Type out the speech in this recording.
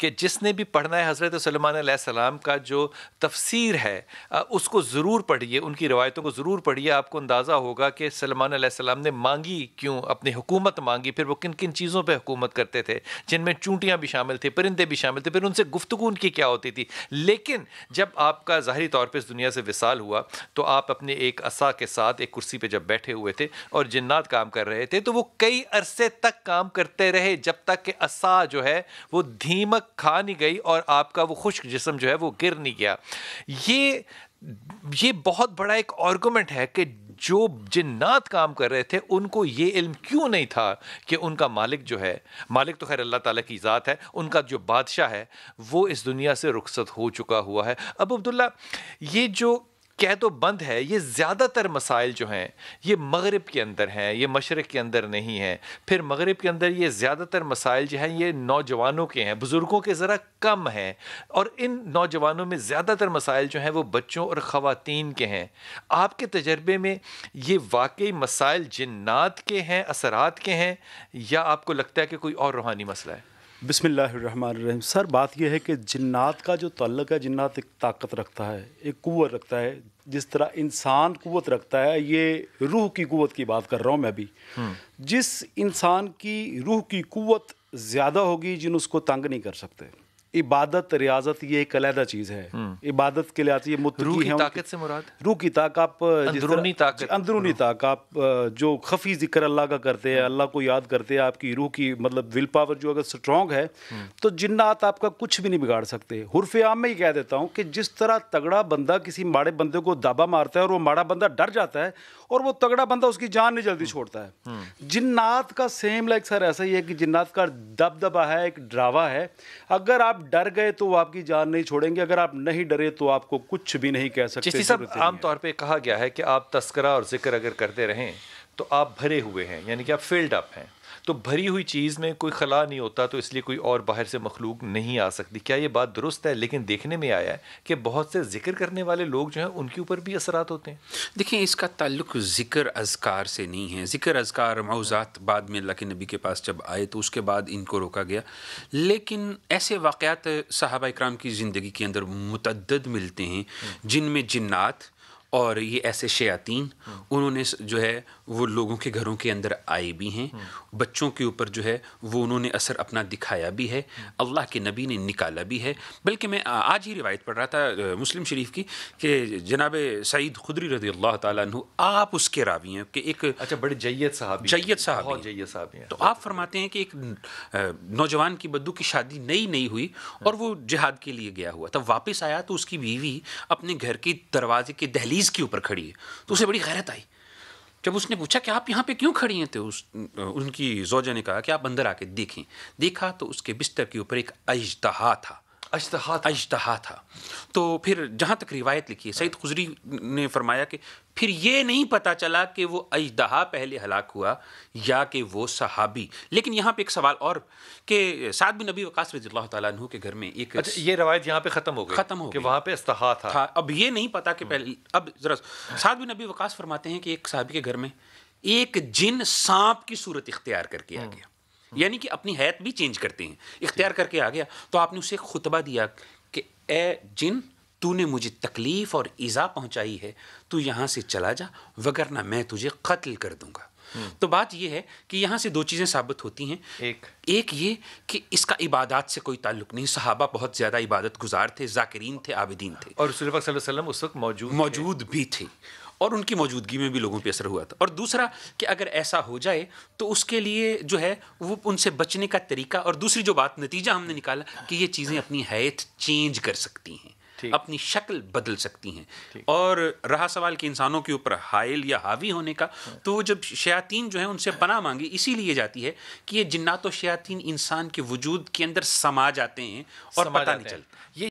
कि जिसने भी पढ़ना है हज़रत सलमान सलाम का जो तफसीर है उसको ज़रूर पढ़िए उनकी रवायतों को ज़रूर पढ़िए आपको अंदाज़ा होगा कि सलमान सलाम ने मांगी क्यों अपनी हुकूमत मांगी फिर वो किन किन चीज़ों पर हुकूमत करते थे जिनमें चूंटियाँ भी शामिल थी परिंदे भी शामिल थे फिर उनसे गुफ्तु उनकी क्या होती थी लेकिन जब आपका ज़ाहरी तौर पर इस दुनिया से विसाल हुआ तो आप अपने एक असा के साथ एक कुर्सी पर जब बैठे हुए थे और जिन्नात काम कर रहे थे तो वो कई अरसे तक काम करते रहे जब तक कि असा जो है वो धीमक खा नहीं गई और आपका वो खुश्क जिसम जो है वो गिर नहीं गया ये ये बहुत बड़ा एक आर्गूमेंट है कि जो जिन्नात काम कर रहे थे उनको ये इल्म क्यों नहीं था कि उनका मालिक जो है मालिक तो खैर अल्लाह ताला की ज़ात है उनका जो बादशाह है वो इस दुनिया से रुखसत हो चुका हुआ है अब अब्दुल्ला ये जो कह तो बंद है ये ज़्यादातर मसाइल जो हैं ये मगरब के अंदर हैं ये मशरक़ के अंदर नहीं हैं फिर मगरब के अंदर ये ज़्यादातर मसाइल जो हैं ये नौजवानों के हैं बुज़ुर्गों के ज़रा कम हैं और इन नौजवानों में ज़्यादातर मसाइल जो हैं वो बच्चों और ख़वान के हैं आपके तजर्बे में ये वाकई मसाइल जन्ात के हैं असरात के हैं या आपको लगता है कि कोई और रूहानी मसला है बिसमीम सर बात यह है कि जन्ात का जो तल्लक है जन्नात एक ताकत रखता है एक कुत रखता है जिस तरह इंसान कुत रखता है ये रूह की कुत की बात कर रहा हूँ मैं भी हम्म। जिस इंसान की रूह की कुत ज़्यादा होगी जिन उसको तंग नहीं कर सकते इबादत रियाजत ये एक अलहदा चीज़ है हम्म। इबादत के लिहाज ये रूह की ताकत से मुराद रूह की ताक आप अंदरूनी ताकत अंदरूनी ताकत आप जो खफी जिक्र अल्लाह का करते हैं अल्लाह को याद करते हैं आपकी रूह की मतलब विल पावर जो अगर स्ट्रॉन्ग है हम्म। तो जिन्नात आपका कुछ भी नहीं बिगाड़ सकते हरफ आम में ही कह देता हूँ कि जिस तरह तगड़ा बंदा किसी माड़े बंदे को दाबा मारता है और वो माड़ा बंदा डर जाता है और वो तगड़ा बंदा उसकी जान नहीं जल्दी हम्म। छोड़ता है जिन्नात का सेम लाइक सर ऐसा ही है कि जिन्नात का दबदबा है एक ड्रावा है अगर आप डर गए तो आपकी जान नहीं छोड़ेंगे अगर आप नहीं डरे तो आपको कुछ भी नहीं कह सकते आमतौर पर कहा गया है कि आप तस्करा और जिक्र अगर करते रहें तो आप भरे हुए हैं यानी कि आप फिल्ड अप हैं तो भरी हुई चीज़ में कोई खला नहीं होता तो इसलिए कोई और बाहर से मखलूक नहीं आ सकती क्या ये बात दुरुस्त है लेकिन देखने में आया है कि बहुत से जिक्र करने वाले लोग जो हैं उनके ऊपर भी असरात होते हैं देखिए इसका ताल्लुक ज़िक्र अजकार से नहीं है ज़िक्र अजकार मौजात बाद में अल्लाह के नबी के पास जब आए तो उसके बाद इनको रोका गया लेकिन ऐसे वाक़ात साहबा इक्राम की ज़िंदगी के अंदर मतदद मिलते हैं जिनमें जन्ात और ये ऐसे शयातीन उन्होंने जो है वो लोगों के घरों के अंदर आए भी हैं बच्चों के ऊपर जो है वो उन्होंने असर अपना दिखाया भी है अल्लाह के नबी ने निकाला भी है बल्कि मैं आज ही रिवायत पढ़ रहा था मुस्लिम शरीफ की कि जनाब सईद खुदरी रजी अल्लाह तु आप उसके रावी हैं कि एक अच्छा बड़े जैय साहब जैयद साहब जैयत साहब हैं तो आप फरमाते हैं कि एक नौजवान की बद्दू की शादी नई नई हुई और वो जिहाद के लिए गया हुआ था वापस आया तो उसकी बीवी अपने घर के दरवाजे के दहलीज चीज़ के ऊपर खड़ी है तो उसे बड़ी गैरत आई जब उसने पूछा कि आप यहाँ पे क्यों खड़ी हैं तो उस उनकी जोजा ने कहा कि आप अंदर आके देखें देखा तो उसके बिस्तर के ऊपर एक अजदहा था अश्तहा अजतहा था हाँ। तो फिर जहाँ तक रिवायत लिखी है सईद हाँ। खुजरी ने फरमाया कि फिर ये नहीं पता चला कि वो अजदहा पहले हलाक हुआ या कि वो सहाबी लेकिन यहाँ पे एक सवाल और कि सात बिन नबी वकास रज तु के घर में एक अच्छा, ये रवायत यहाँ पे ख़त्म हो गई ख़त्म हो गई वहाँ पे अस्तहा था।, था हाँ, अब ये नहीं पता कि पहले अब ज़रा सात बिन नबी वकास फरमाते हैं कि एक सहाबी के घर में एक जिन सांप की सूरत इख्तियार करके आ गया यानी कि अपनी हैत भी चेंज करते हैं इख्तियार करके आ गया तो आपने उसे खुतबा दिया कि ए जिन तूने मुझे तकलीफ़ और ईज़ा पहुंचाई है तू यहाँ से चला जा वगरना मैं तुझे कत्ल कर दूँगा तो बात यह है कि यहाँ से दो चीज़ें साबित होती हैं एक एक ये कि इसका इबादत से कोई ताल्लुक नहीं सहाबा बहुत ज़्यादा इबादत गुजार थे जाकिरीन थे आबिदीन थे और रसूल वसल्लम उस वक्त मौजूद मौजूद भी थे और उनकी मौजूदगी में भी लोगों पर असर हुआ था और दूसरा कि अगर ऐसा हो जाए तो उसके लिए जो है वो उनसे बचने का तरीका और दूसरी जो बात नतीजा हमने निकाला कि ये चीज़ें अपनी हैत चेंज कर सकती हैं अपनी शक्ल बदल सकती हैं और रहा सवाल कि इंसानों के ऊपर हायल या हावी होने का तो वो जब शयातीन जो है उनसे पना मांगी इसीलिए जाती है कि ये जिन्नात शयातीन इंसान के वजूद के अंदर समा जाते हैं और पता नहीं चलता ये